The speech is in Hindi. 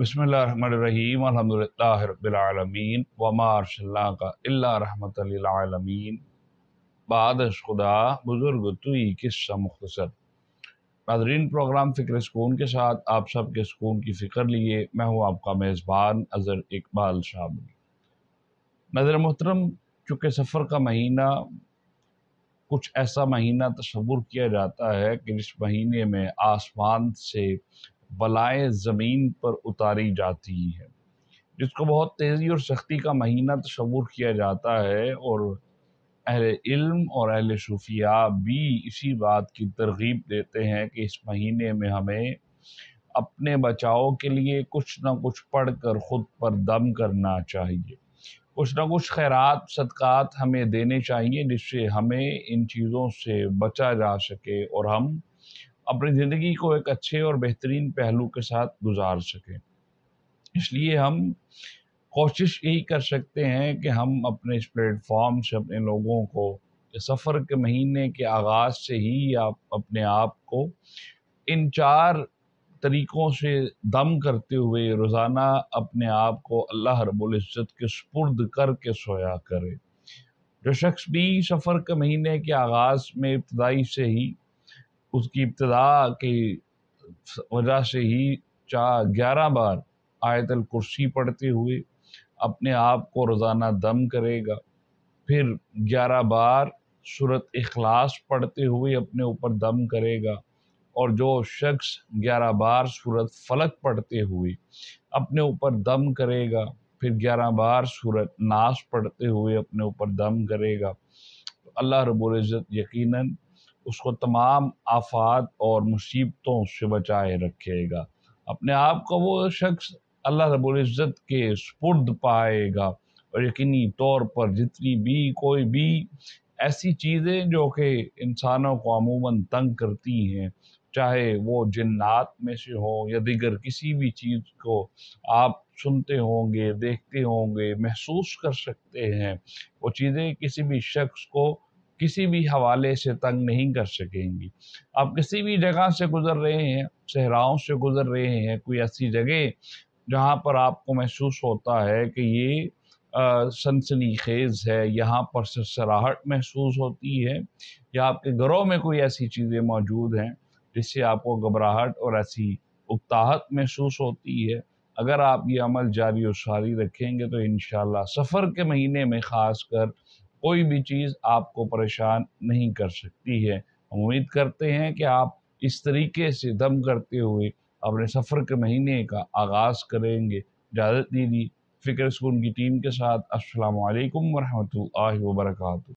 बसमीम का बादश खुदा बुज़ुर्ग तुई किस्सा मुख्तसर नाजरीन प्रोग्राम फ़िक्र सुकून के साथ आप सब के सुकून की फ़िक्र लिए मैं हूँ आपका मेज़बान अज़र इकबाल शामिल नज़र मोहतरम चूँकि सफ़र का महीना कुछ ऐसा महीना तस्वुर किया जाता है कि जिस महीने में आसमान से बलाए ज़मीन पर उतारी जाती हैं जिसको बहुत तेज़ी और सख्ती का महीना तस्वूर किया जाता है और अहल इल्म और अहल सूफिया भी इसी बात की तरगीब देते हैं कि इस महीने में हमें अपने बचाव के लिए कुछ ना कुछ पढ़ कर ख़ुद पर दम करना चाहिए कुछ ना कुछ खैरत सदक़ात हमें देने चाहिए जिससे हमें इन चीज़ों से बचा जा सके और हम अपनी ज़िंदगी को एक अच्छे और बेहतरीन पहलू के साथ गुजार सकें इसलिए हम कोशिश यही कर सकते हैं कि हम अपने इस प्लेटफॉर्म से अपने लोगों को सफ़र के महीने के आगाज़ से ही आप अपने आप को इन चार तरीक़ों से दम करते हुए रोज़ाना अपने आप को अल्लाह रबुल्ज़त के सुपुर्द करके सोया करें जो शख्स भी सफ़र के महीने के आगाज़ में इब्तदाई से ही उसकी इब्तदा की वजह से ही चार ग्यारह बार आयतल कुर्सी पढ़ते हुए अपने आप को रोज़ाना दम करेगा फिर ग्यारह बार सूरत अखलास पढ़ते हुए अपने ऊपर दम करेगा और जो शख्स ग्यारह बार सूरत फलक पढ़ते हुए अपने ऊपर दम करेगा फिर ग्यारह बार सूरत नाश पढ़ते हुए अपने ऊपर दम करेगा तो अल्लाह रबुल्ज़त यकीनन उसको तमाम आफात और मुसीबतों से बचाए रखेगा अपने आप को वो शख्स अल्लाह रबुल्ज़त के स्पुर्द पाएगा और यकीनी तौर पर जितनी भी कोई भी ऐसी चीज़ें जो कि इंसानों को अमूमन तंग करती हैं चाहे वो जन्नात में से हो या दिगर किसी भी चीज़ को आप सुनते होंगे देखते होंगे महसूस कर सकते हैं वो चीज़ें किसी भी शख्स को किसी भी हवाले से तंग नहीं कर सकेंगी आप किसी भी जगह से गुज़र रहे हैं सहराओं से गुज़र रहे हैं कोई ऐसी जगह जहाँ पर आपको महसूस होता है कि ये सनसनी खेज़ है यहाँ पर सरसराहट महसूस होती है या आपके घरों में कोई ऐसी चीज़ें मौजूद हैं जिससे आपको घबराहट और ऐसी उकताहट महसूस होती है अगर आप ये अमल जारी और सारी रखेंगे तो इन सफ़र के महीने में ख़ास कर कोई भी चीज़ आपको परेशान नहीं कर सकती है हम उम्मीद करते हैं कि आप इस तरीके से दम करते हुए अपने सफ़र के महीने का आगाज़ करेंगे इजाज़त दीजिए फ़िक्र स्कूल की टीम के साथ अस्सलाम वालेकुम वरहमतुल्लाहि वबरकatuh